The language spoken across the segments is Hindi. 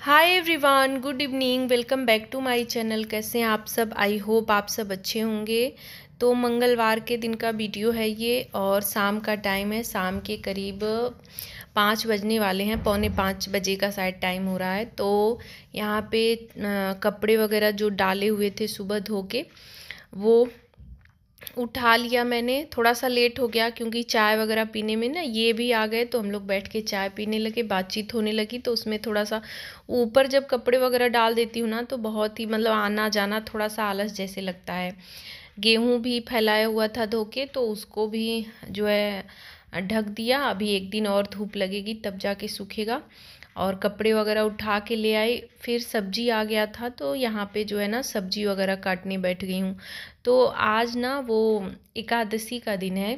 hi everyone good evening welcome back to my channel कैसे हैं आप सब आई होप आप सब अच्छे होंगे तो मंगलवार के दिन का वीडियो है ये और शाम का टाइम है शाम के करीब पाँच बजने वाले हैं पौने पाँच बजे का शायद टाइम हो रहा है तो यहाँ पे कपड़े वगैरह जो डाले हुए थे सुबह धो के वो उठा लिया मैंने थोड़ा सा लेट हो गया क्योंकि चाय वगैरह पीने में ना ये भी आ गए तो हम लोग बैठ के चाय पीने लगे बातचीत होने लगी तो उसमें थोड़ा सा ऊपर जब कपड़े वगैरह डाल देती हूँ ना तो बहुत ही मतलब आना जाना थोड़ा सा आलस जैसे लगता है गेहूँ भी फैलाया हुआ था धो के तो उसको भी जो है ढक दिया अभी एक दिन और धूप लगेगी तब जाके सूखेगा और कपड़े वगैरह उठा के ले आई फिर सब्जी आ गया था तो यहाँ पे जो है ना सब्जी वगैरह काटने बैठ गई हूँ तो आज ना वो एकादशी का दिन है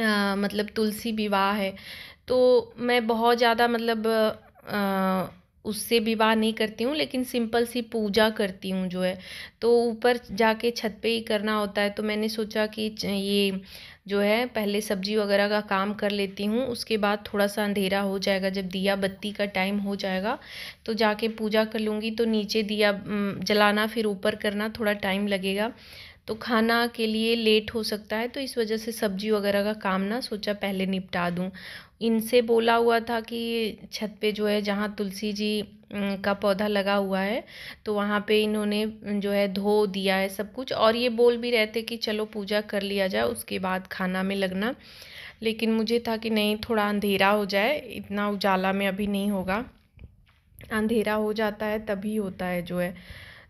आ, मतलब तुलसी विवाह है तो मैं बहुत ज़्यादा मतलब आ, उससे विवाह नहीं करती हूँ लेकिन सिंपल सी पूजा करती हूँ जो है तो ऊपर जाके छत पे ही करना होता है तो मैंने सोचा कि ये जो है पहले सब्जी वगैरह का काम कर लेती हूँ उसके बाद थोड़ा सा अंधेरा हो जाएगा जब दिया बत्ती का टाइम हो जाएगा तो जाके पूजा कर लूँगी तो नीचे दिया जलाना फिर ऊपर करना थोड़ा टाइम लगेगा तो खाना के लिए लेट हो सकता है तो इस वजह से सब्जी वगैरह का काम ना सोचा पहले निपटा दूँ इनसे बोला हुआ था कि छत पे जो है जहाँ तुलसी जी का पौधा लगा हुआ है तो वहाँ पे इन्होंने जो है धो दिया है सब कुछ और ये बोल भी रहे थे कि चलो पूजा कर लिया जाए उसके बाद खाना में लगना लेकिन मुझे था कि नहीं थोड़ा अंधेरा हो जाए इतना उजाला में अभी नहीं होगा अंधेरा हो जाता है तभी होता है जो है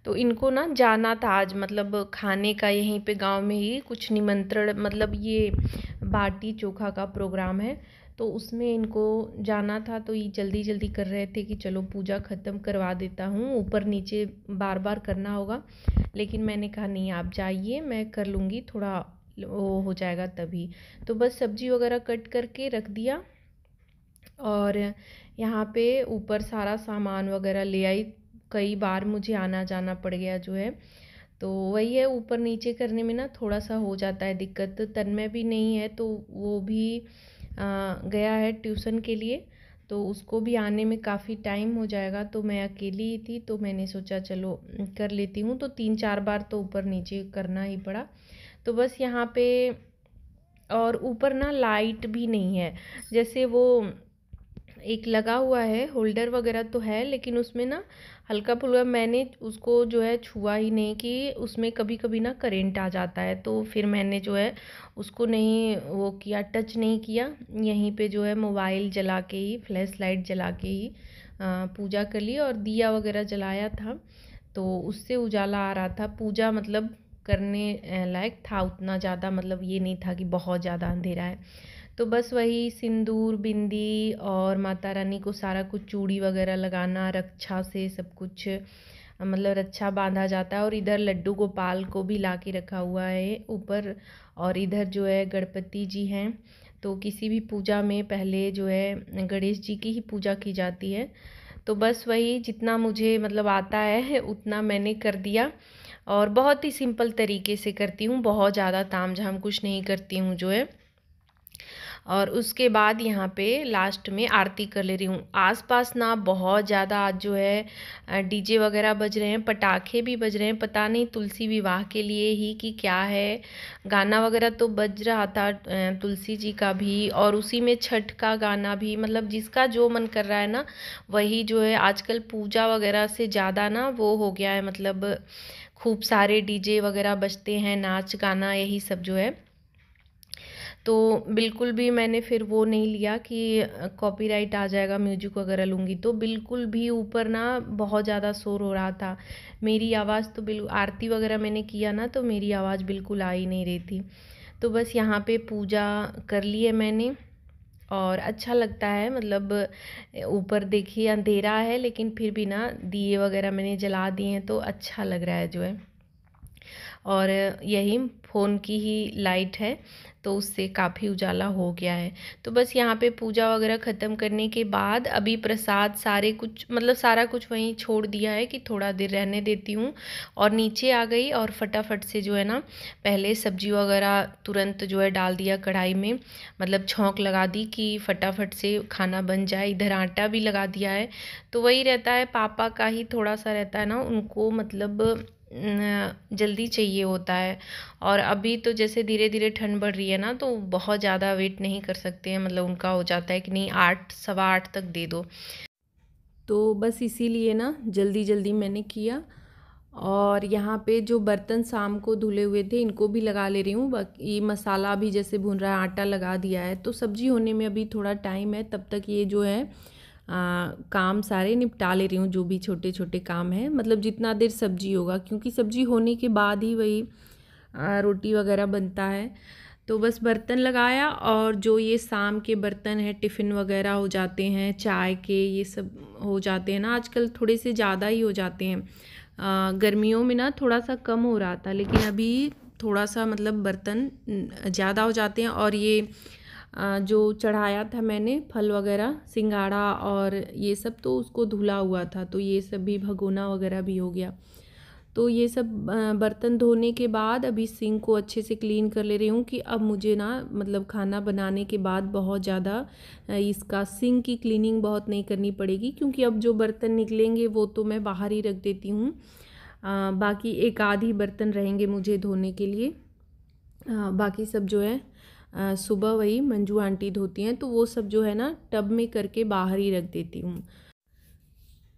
तो इनको ना जाना था आज मतलब खाने का यहीं पे गांव में ही कुछ निमंत्रण मतलब ये बाटी चोखा का प्रोग्राम है तो उसमें इनको जाना था तो ये जल्दी जल्दी कर रहे थे कि चलो पूजा ख़त्म करवा देता हूँ ऊपर नीचे बार बार करना होगा लेकिन मैंने कहा नहीं आप जाइए मैं कर लूँगी थोड़ा वो हो जाएगा तभी तो बस सब्जी वगैरह कट करके रख दिया और यहाँ पे ऊपर सारा सामान वगैरह ले आई कई बार मुझे आना जाना पड़ गया जो है तो वही है ऊपर नीचे करने में ना थोड़ा सा हो जाता है दिक्कत में भी नहीं है तो वो भी आ, गया है ट्यूसन के लिए तो उसको भी आने में काफ़ी टाइम हो जाएगा तो मैं अकेली ही थी तो मैंने सोचा चलो कर लेती हूँ तो तीन चार बार तो ऊपर नीचे करना ही पड़ा तो बस यहाँ पे और ऊपर ना लाइट भी नहीं है जैसे वो एक लगा हुआ है होल्डर वगैरह तो है लेकिन उसमें ना हल्का फुल्का मैंने उसको जो है छुआ ही नहीं कि उसमें कभी कभी ना करेंट आ जाता है तो फिर मैंने जो है उसको नहीं वो किया टच नहीं किया यहीं पे जो है मोबाइल जला के ही फ्लैश लाइट जला के ही पूजा कर ली और दिया वगैरह जलाया था तो उससे उजाला आ रहा था पूजा मतलब करने लायक था उतना ज़्यादा मतलब ये नहीं था कि बहुत ज़्यादा अंधेरा है तो बस वही सिंदूर बिंदी और माता रानी को सारा कुछ चूड़ी वगैरह लगाना रक्षा से सब कुछ मतलब रक्षा बांधा जाता है और इधर लड्डू गोपाल को भी ला के रखा हुआ है ऊपर और इधर जो है गणपति जी हैं तो किसी भी पूजा में पहले जो है गणेश जी की ही पूजा की जाती है तो बस वही जितना मुझे मतलब आता है उतना मैंने कर दिया और बहुत ही सिंपल तरीके से करती हूँ बहुत ज़्यादा ताम झाम कुछ नहीं करती हूँ जो है और उसके बाद यहाँ पे लास्ट में आरती कर ले रही हूँ आसपास ना बहुत ज़्यादा आज जो है डीजे वगैरह बज रहे हैं पटाखे भी बज रहे हैं पता नहीं तुलसी विवाह के लिए ही कि क्या है गाना वगैरह तो बज रहा था तुलसी जी का भी और उसी में छठ का गाना भी मतलब जिसका जो मन कर रहा है ना वही जो है आजकल पूजा वगैरह से ज़्यादा ना वो हो गया है मतलब खूब सारे डीजे वगैरह बजते हैं नाच गाना यही सब जो है तो बिल्कुल भी मैंने फिर वो नहीं लिया कि कॉपीराइट आ जाएगा म्यूजिक वगैरह लूँगी तो बिल्कुल भी ऊपर ना बहुत ज़्यादा शोर हो रहा था मेरी आवाज़ तो बिल्कुल आरती वगैरह मैंने किया ना तो मेरी आवाज़ बिल्कुल आ ही नहीं रही थी तो बस यहाँ पे पूजा कर ली है मैंने और अच्छा लगता है मतलब ऊपर देखिए अंधेरा है लेकिन फिर भी ना दिए वगैरह मैंने जला दिए हैं तो अच्छा लग रहा है जो है और यही फ़ोन की ही लाइट है तो उससे काफ़ी उजाला हो गया है तो बस यहाँ पे पूजा वगैरह ख़त्म करने के बाद अभी प्रसाद सारे कुछ मतलब सारा कुछ वहीं छोड़ दिया है कि थोड़ा देर रहने देती हूँ और नीचे आ गई और फटाफट से जो है ना पहले सब्जी वगैरह तुरंत जो है डाल दिया कढ़ाई में मतलब छोंक लगा दी कि फटाफट से खाना बन जाए इधर आटा भी लगा दिया है तो वही रहता है पापा का ही थोड़ा सा रहता है ना उनको मतलब जल्दी चाहिए होता है और अभी तो जैसे धीरे धीरे ठंड बढ़ रही है ना तो बहुत ज़्यादा वेट नहीं कर सकते हैं मतलब उनका हो जाता है कि नहीं आठ सवा आठ तक दे दो तो बस इसीलिए ना जल्दी जल्दी मैंने किया और यहाँ पे जो बर्तन शाम को धुले हुए थे इनको भी लगा ले रही हूँ बाकी मसाला भी जैसे भून रहा है आटा लगा दिया है तो सब्ज़ी होने में अभी थोड़ा टाइम है तब तक ये जो है आ, काम सारे निपटा ले रही हूँ जो भी छोटे छोटे काम हैं मतलब जितना देर सब्जी होगा क्योंकि सब्जी होने के बाद ही वही आ, रोटी वगैरह बनता है तो बस बर्तन लगाया और जो ये शाम के बर्तन है टिफ़िन वगैरह हो जाते हैं चाय के ये सब हो जाते हैं ना आजकल थोड़े से ज़्यादा ही हो जाते हैं आ, गर्मियों में ना थोड़ा सा कम हो रहा था लेकिन अभी थोड़ा सा मतलब बर्तन ज़्यादा हो जाते हैं और ये जो चढ़ाया था मैंने फल वगैरह सिंगाड़ा और ये सब तो उसको धुला हुआ था तो ये सब भी भगोना वगैरह भी हो गया तो ये सब बर्तन धोने के बाद अभी सिंक को अच्छे से क्लीन कर ले रही हूँ कि अब मुझे ना मतलब खाना बनाने के बाद बहुत ज़्यादा इसका सिंक की क्लीनिंग बहुत नहीं करनी पड़ेगी क्योंकि अब जो बर्तन निकलेंगे वो तो मैं बाहर ही रख देती हूँ बाकी एक आध ही बर्तन रहेंगे मुझे धोने के लिए आ, बाकी सब जो है सुबह वही मंजू आंटी धोती हैं तो वो सब जो है ना टब में करके बाहर ही रख देती हूँ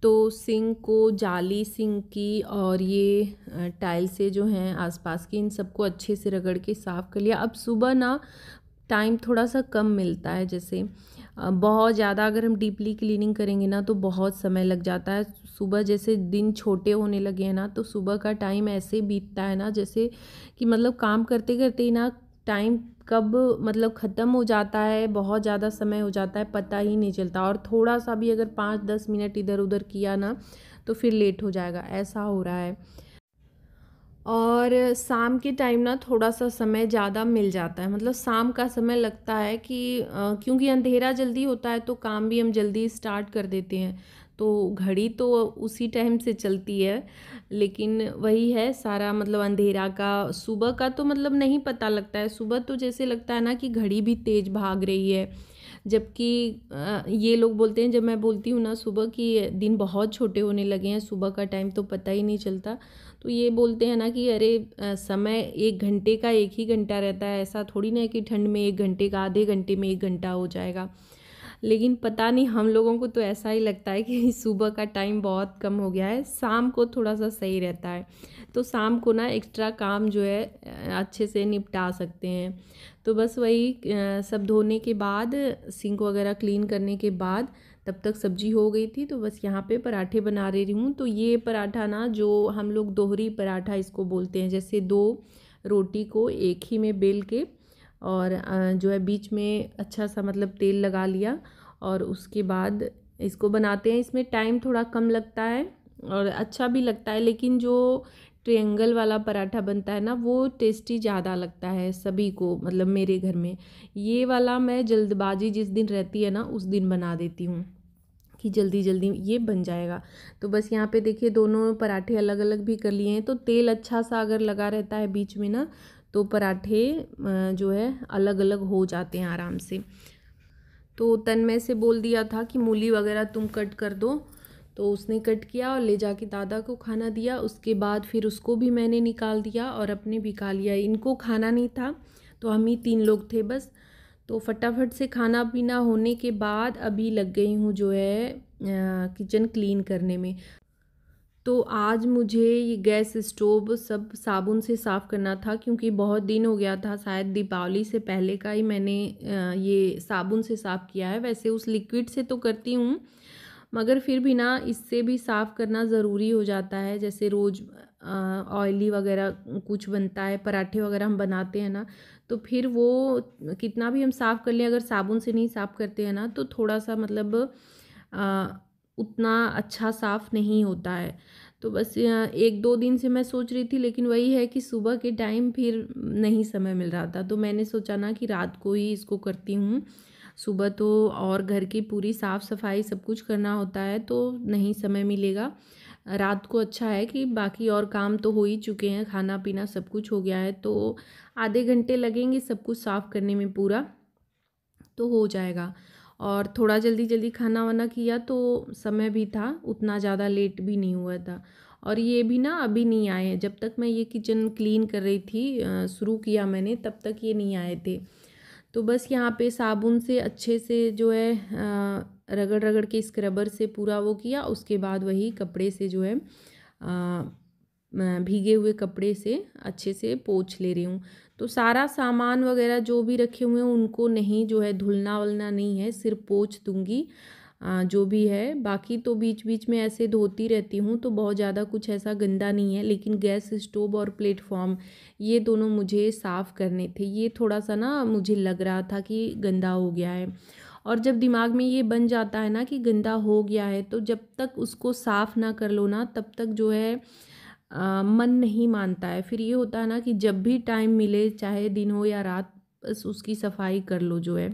तो सिंक को जाली सिंक की और ये टाइल से जो हैं आसपास की इन सबको अच्छे से रगड़ के साफ़ कर लिया अब सुबह ना टाइम थोड़ा सा कम मिलता है जैसे बहुत ज़्यादा अगर हम डीपली क्लीनिंग करेंगे ना तो बहुत समय लग जाता है सुबह जैसे दिन छोटे होने लगे हैं ना तो सुबह का टाइम ऐसे बीतता है ना जैसे कि मतलब काम करते करते ही ना टाइम कब मतलब ख़त्म हो जाता है बहुत ज़्यादा समय हो जाता है पता ही नहीं चलता और थोड़ा सा भी अगर पाँच दस मिनट इधर उधर किया ना तो फिर लेट हो जाएगा ऐसा हो रहा है और शाम के टाइम ना थोड़ा सा समय ज़्यादा मिल जाता है मतलब शाम का समय लगता है कि क्योंकि अंधेरा जल्दी होता है तो काम भी हम जल्दी स्टार्ट कर देते हैं तो घड़ी तो उसी टाइम से चलती है लेकिन वही है सारा मतलब अंधेरा का सुबह का तो मतलब नहीं पता लगता है सुबह तो जैसे लगता है ना कि घड़ी भी तेज़ भाग रही है जबकि ये लोग बोलते हैं जब मैं बोलती हूँ ना सुबह कि दिन बहुत छोटे होने लगे हैं सुबह का टाइम तो पता ही नहीं चलता तो ये बोलते हैं ना कि अरे समय एक घंटे का एक ही घंटा रहता है ऐसा थोड़ी ना है कि ठंड में एक घंटे का आधे घंटे में एक घंटा हो जाएगा लेकिन पता नहीं हम लोगों को तो ऐसा ही लगता है कि सुबह का टाइम बहुत कम हो गया है शाम को थोड़ा सा सही रहता है तो शाम को ना एक्स्ट्रा काम जो है अच्छे से निपटा सकते हैं तो बस वही सब धोने के बाद सिंक वगैरह क्लीन करने के बाद तब तक सब्जी हो गई थी तो बस यहाँ पे पराठे बना रही हूँ तो ये पराठा ना जो हम लोग दोहरी पराठा इसको बोलते हैं जैसे दो रोटी को एक ही में बेल के और जो है बीच में अच्छा सा मतलब तेल लगा लिया और उसके बाद इसको बनाते हैं इसमें टाइम थोड़ा कम लगता है और अच्छा भी लगता है लेकिन जो ट्रेंगल वाला पराठा बनता है ना वो टेस्टी ज़्यादा लगता है सभी को मतलब मेरे घर में ये वाला मैं जल्दबाजी जिस दिन रहती है ना उस दिन बना देती हूँ कि जल्दी जल्दी ये बन जाएगा तो बस यहाँ पे देखिए दोनों पराठे अलग अलग भी कर लिए हैं तो तेल अच्छा सा अगर लगा रहता है बीच में ना तो पराठे जो है अलग अलग हो जाते हैं आराम से तो तन्मय से बोल दिया था कि मूली वगैरह तुम कट कर दो तो उसने कट किया और ले जाके दादा को खाना दिया उसके बाद फिर उसको भी मैंने निकाल दिया और अपने भी खा लिया इनको खाना नहीं था तो हम ही तीन लोग थे बस तो फटाफट से खाना पीना होने के बाद अभी लग गई हूँ जो है किचन क्लीन करने में तो आज मुझे ये गैस स्टोव सब साबुन से साफ़ करना था क्योंकि बहुत दिन हो गया था शायद दीपावली से पहले का ही मैंने ये साबुन से साफ़ किया है वैसे उस लिक्विड से तो करती हूँ मगर फिर भी ना इससे भी साफ़ करना ज़रूरी हो जाता है जैसे रोज़ ऑयली वगैरह कुछ बनता है पराठे वगैरह हम बनाते हैं ना तो फिर वो कितना भी हम साफ़ कर लें अगर साबुन से नहीं साफ़ करते हैं ना तो थोड़ा सा मतलब आ, उतना अच्छा साफ़ नहीं होता है तो बस एक दो दिन से मैं सोच रही थी लेकिन वही है कि सुबह के टाइम फिर नहीं समय मिल रहा था तो मैंने सोचा ना कि रात को ही इसको करती हूँ सुबह तो और घर की पूरी साफ़ सफाई सब कुछ करना होता है तो नहीं समय मिलेगा रात को अच्छा है कि बाकी और काम तो हो ही चुके हैं खाना पीना सब कुछ हो गया है तो आधे घंटे लगेंगे सब कुछ साफ़ करने में पूरा तो हो जाएगा और थोड़ा जल्दी जल्दी खाना वाना किया तो समय भी था उतना ज़्यादा लेट भी नहीं हुआ था और ये भी ना अभी नहीं आए हैं जब तक मैं ये किचन क्लीन कर रही थी शुरू किया मैंने तब तक ये नहीं आए थे तो बस यहाँ पे साबुन से अच्छे से जो है रगड़ रगड़ के स्क्रबर से पूरा वो किया उसके बाद वही कपड़े से जो है भीगे हुए कपड़े से अच्छे से पोछ ले रही हूँ तो सारा सामान वगैरह जो भी रखे हुए हैं उनको नहीं जो है धुलना वलना नहीं है सिर्फ पोछ दूंगी जो भी है बाकी तो बीच बीच में ऐसे धोती रहती हूँ तो बहुत ज़्यादा कुछ ऐसा गंदा नहीं है लेकिन गैस स्टोव और प्लेटफॉर्म ये दोनों मुझे साफ़ करने थे ये थोड़ा सा ना मुझे लग रहा था कि गंदा हो गया है और जब दिमाग में ये बन जाता है ना कि गंदा हो गया है तो जब तक उसको साफ़ ना कर लो ना तब तक जो है मन नहीं मानता है फिर ये होता है ना कि जब भी टाइम मिले चाहे दिन हो या रात बस उसकी सफाई कर लो जो है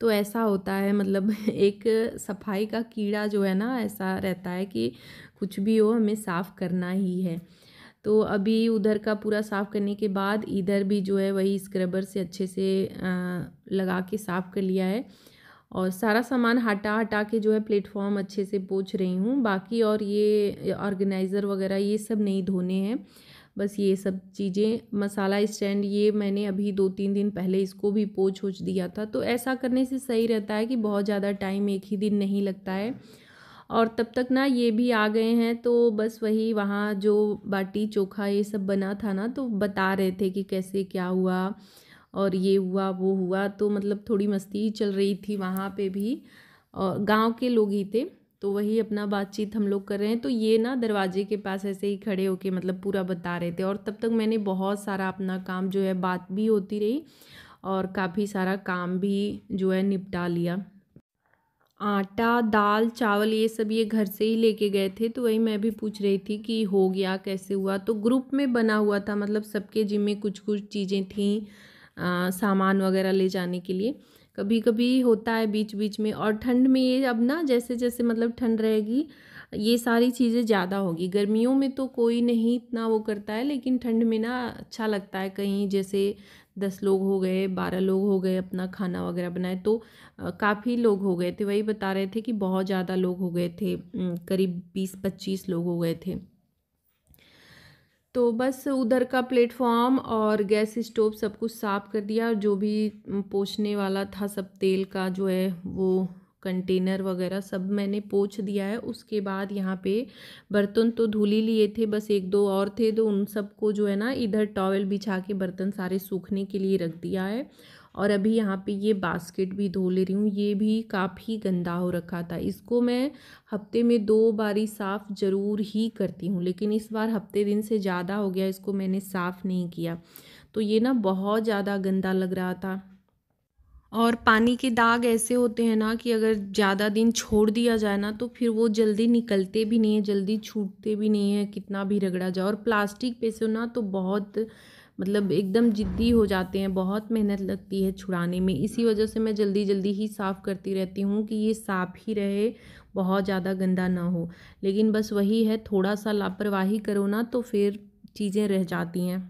तो ऐसा होता है मतलब एक सफाई का कीड़ा जो है ना ऐसा रहता है कि कुछ भी हो हमें साफ़ करना ही है तो अभी उधर का पूरा साफ़ करने के बाद इधर भी जो है वही स्क्रबर से अच्छे से लगा के साफ़ कर लिया है और सारा सामान हटा हटा के जो है प्लेटफॉर्म अच्छे से पोछ रही हूँ बाकी और ये ऑर्गेनाइज़र वगैरह ये सब नहीं धोने हैं बस ये सब चीज़ें मसाला स्टैंड ये मैंने अभी दो तीन दिन पहले इसको भी पोछ ओछ दिया था तो ऐसा करने से सही रहता है कि बहुत ज़्यादा टाइम एक ही दिन नहीं लगता है और तब तक ना ये भी आ गए हैं तो बस वही वहाँ जो बाटी चोखा ये सब बना था ना तो बता रहे थे कि कैसे क्या हुआ और ये हुआ वो हुआ तो मतलब थोड़ी मस्ती चल रही थी वहाँ पे भी और गांव के लोग ही थे तो वही अपना बातचीत हम लोग कर रहे हैं तो ये ना दरवाजे के पास ऐसे ही खड़े होके मतलब पूरा बता रहे थे और तब तक मैंने बहुत सारा अपना काम जो है बात भी होती रही और काफ़ी सारा काम भी जो है निपटा लिया आटा दाल चावल ये सब ये घर से ही लेके गए थे तो वही मैं भी पूछ रही थी कि हो गया कैसे हुआ तो ग्रुप में बना हुआ था मतलब सबके जिम्मे कुछ कुछ चीज़ें थीं सामान वगैरह ले जाने के लिए कभी कभी होता है बीच बीच में और ठंड में ये अब ना जैसे जैसे मतलब ठंड रहेगी ये सारी चीज़ें ज़्यादा होगी गर्मियों में तो कोई नहीं इतना वो करता है लेकिन ठंड में ना अच्छा लगता है कहीं जैसे दस लोग हो गए बारह लोग हो गए अपना खाना वगैरह बनाए तो काफ़ी लोग हो गए थे वही बता रहे थे कि बहुत ज़्यादा लोग हो गए थे करीब बीस पच्चीस लोग हो गए थे तो बस उधर का प्लेटफॉर्म और गैस स्टोव सब कुछ साफ़ कर दिया जो भी पोछने वाला था सब तेल का जो है वो कंटेनर वगैरह सब मैंने पोछ दिया है उसके बाद यहाँ पे बर्तन तो धुली लिए थे बस एक दो और थे तो उन सबको जो है ना इधर टॉवल बिछा के बर्तन सारे सूखने के लिए रख दिया है और अभी यहाँ पे ये बास्केट भी धो ले रही हूँ ये भी काफ़ी गंदा हो रखा था इसको मैं हफ्ते में दो बारी साफ़ ज़रूर ही करती हूँ लेकिन इस बार हफ्ते दिन से ज़्यादा हो गया इसको मैंने साफ़ नहीं किया तो ये ना बहुत ज़्यादा गंदा लग रहा था और पानी के दाग ऐसे होते हैं ना कि अगर ज़्यादा दिन छोड़ दिया जाए ना तो फिर वो जल्दी निकलते भी नहीं है जल्दी छूटते भी नहीं है कितना भी रगड़ा जाए और प्लास्टिक पे से ना तो बहुत मतलब एकदम ज़िद्दी हो जाते हैं बहुत मेहनत लगती है छुड़ाने में इसी वजह से मैं जल्दी जल्दी ही साफ़ करती रहती हूँ कि ये साफ़ ही रहे बहुत ज़्यादा गंदा ना हो लेकिन बस वही है थोड़ा सा लापरवाही करो ना तो फिर चीज़ें रह जाती हैं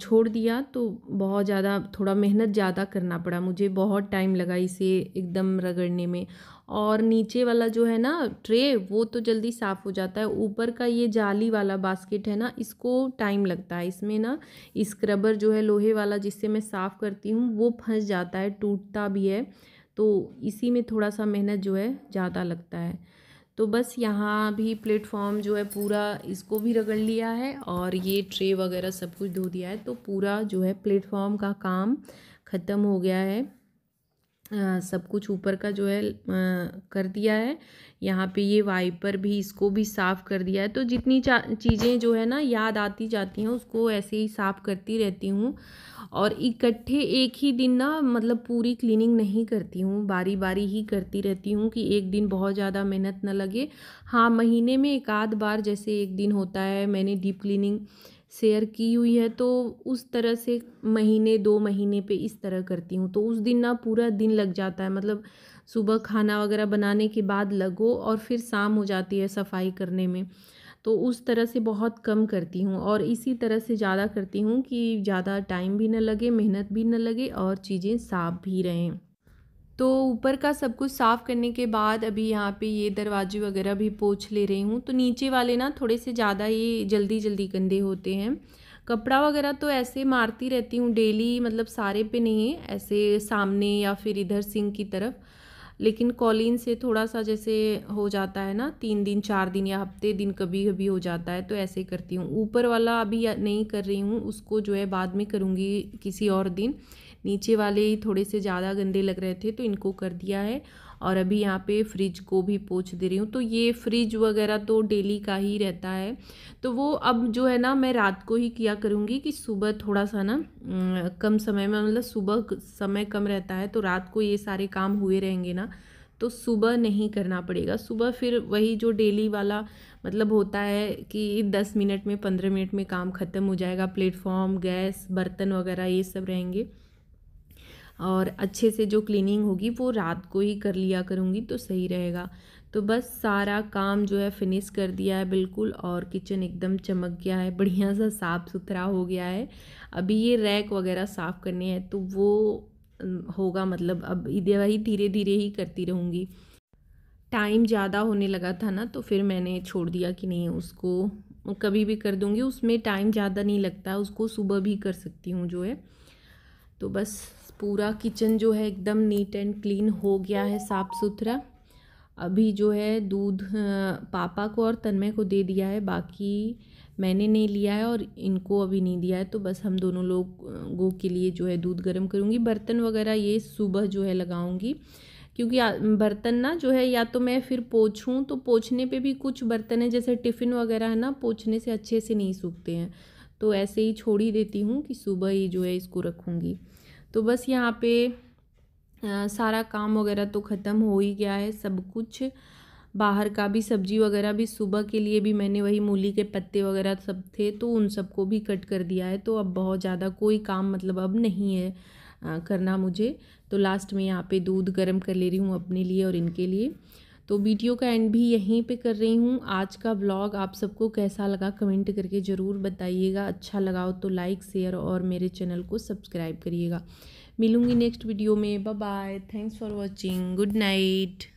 छोड़ दिया तो बहुत ज़्यादा थोड़ा मेहनत ज़्यादा करना पड़ा मुझे बहुत टाइम लगा इसे एकदम रगड़ने में और नीचे वाला जो है ना ट्रे वो तो जल्दी साफ़ हो जाता है ऊपर का ये जाली वाला बास्केट है ना इसको टाइम लगता है इसमें ना स्क्रबर जो है लोहे वाला जिससे मैं साफ़ करती हूँ वो फंस जाता है टूटता भी है तो इसी में थोड़ा सा मेहनत जो है ज़्यादा लगता है तो बस यहाँ भी प्लेटफॉर्म जो है पूरा इसको भी रगड़ लिया है और ये ट्रे वगैरह सब कुछ धो दिया है तो पूरा जो है प्लेटफॉर्म का काम ख़त्म हो गया है सब कुछ ऊपर का जो है कर दिया है यहाँ पे ये वाइपर भी इसको भी साफ़ कर दिया है तो जितनी चीज़ें जो है ना याद आती जाती हैं उसको ऐसे ही साफ़ करती रहती हूँ और इकट्ठे एक ही दिन ना मतलब पूरी क्लीनिंग नहीं करती हूँ बारी बारी ही करती रहती हूँ कि एक दिन बहुत ज़्यादा मेहनत ना लगे हाँ महीने में एक आध बार जैसे एक दिन होता है मैंने डीप क्लीनिंग शेयर की हुई है तो उस तरह से महीने दो महीने पे इस तरह करती हूँ तो उस दिन ना पूरा दिन लग जाता है मतलब सुबह खाना वगैरह बनाने के बाद लगो और फिर शाम हो जाती है सफाई करने में तो उस तरह से बहुत कम करती हूँ और इसी तरह से ज़्यादा करती हूँ कि ज़्यादा टाइम भी ना लगे मेहनत भी ना लगे और चीज़ें साफ भी रहें तो ऊपर का सब कुछ साफ़ करने के बाद अभी यहाँ पे ये दरवाजे वगैरह भी पोछ ले रही हूँ तो नीचे वाले ना थोड़े से ज़्यादा ये जल्दी जल्दी गंदे होते हैं कपड़ा वगैरह तो ऐसे मारती रहती हूँ डेली मतलब सारे पे नहीं ऐसे सामने या फिर इधर सिंक की तरफ लेकिन कॉलिन से थोड़ा सा जैसे हो जाता है ना तीन दिन चार दिन या हफ्ते दिन कभी कभी हो जाता है तो ऐसे करती हूँ ऊपर वाला अभी नहीं कर रही हूँ उसको जो है बाद में करूँगी किसी और दिन नीचे वाले ही थोड़े से ज़्यादा गंदे लग रहे थे तो इनको कर दिया है और अभी यहाँ पे फ्रिज को भी पोछ दे रही हूँ तो ये फ्रिज वगैरह तो डेली का ही रहता है तो वो अब जो है ना मैं रात को ही किया करूँगी कि सुबह थोड़ा सा ना कम समय में मतलब सुबह समय कम रहता है तो रात को ये सारे काम हुए रहेंगे ना तो सुबह नहीं करना पड़ेगा सुबह फिर वही जो डेली वाला मतलब होता है कि दस मिनट में पंद्रह मिनट में काम ख़त्म हो जाएगा प्लेटफॉर्म गैस बर्तन वगैरह ये सब रहेंगे और अच्छे से जो क्लीनिंग होगी वो रात को ही कर लिया करूँगी तो सही रहेगा तो बस सारा काम जो है फिनिश कर दिया है बिल्कुल और किचन एकदम चमक गया है बढ़िया सा साफ़ सुथरा हो गया है अभी ये रैक वगैरह साफ़ करने हैं तो वो होगा मतलब अब वही धीरे धीरे ही करती रहूँगी टाइम ज़्यादा होने लगा था ना तो फिर मैंने छोड़ दिया कि नहीं उसको कभी भी कर दूँगी उसमें टाइम ज़्यादा नहीं लगता उसको सुबह भी कर सकती हूँ जो है तो बस पूरा किचन जो है एकदम नीट एंड क्लीन हो गया है साफ़ सुथरा अभी जो है दूध पापा को और तन्मय को दे दिया है बाकी मैंने नहीं लिया है और इनको अभी नहीं दिया है तो बस हम दोनों लोगों के लिए जो है दूध गर्म करूँगी बर्तन वगैरह ये सुबह जो है लगाऊँगी क्योंकि बर्तन ना जो है या तो मैं फिर पोछूँ तो पोछने पे भी कुछ बर्तन है जैसे टिफ़िन वगैरह है ना पोछने से अच्छे से नहीं सूखते हैं तो ऐसे ही छोड़ ही देती हूँ कि सुबह ही जो है इसको रखूँगी तो बस यहाँ पे आ, सारा काम वगैरह तो ख़त्म हो ही गया है सब कुछ बाहर का भी सब्जी वगैरह भी सुबह के लिए भी मैंने वही मूली के पत्ते वगैरह सब थे तो उन सबको भी कट कर दिया है तो अब बहुत ज़्यादा कोई काम मतलब अब नहीं है आ, करना मुझे तो लास्ट में यहाँ पे दूध गर्म कर ले रही हूँ अपने लिए और इनके लिए तो वीडियो का एंड भी यहीं पे कर रही हूँ आज का ब्लॉग आप सबको कैसा लगा कमेंट करके ज़रूर बताइएगा अच्छा लगा हो तो लाइक शेयर और मेरे चैनल को सब्सक्राइब करिएगा मिलूँगी नेक्स्ट वीडियो में bye bye thanks for watching good night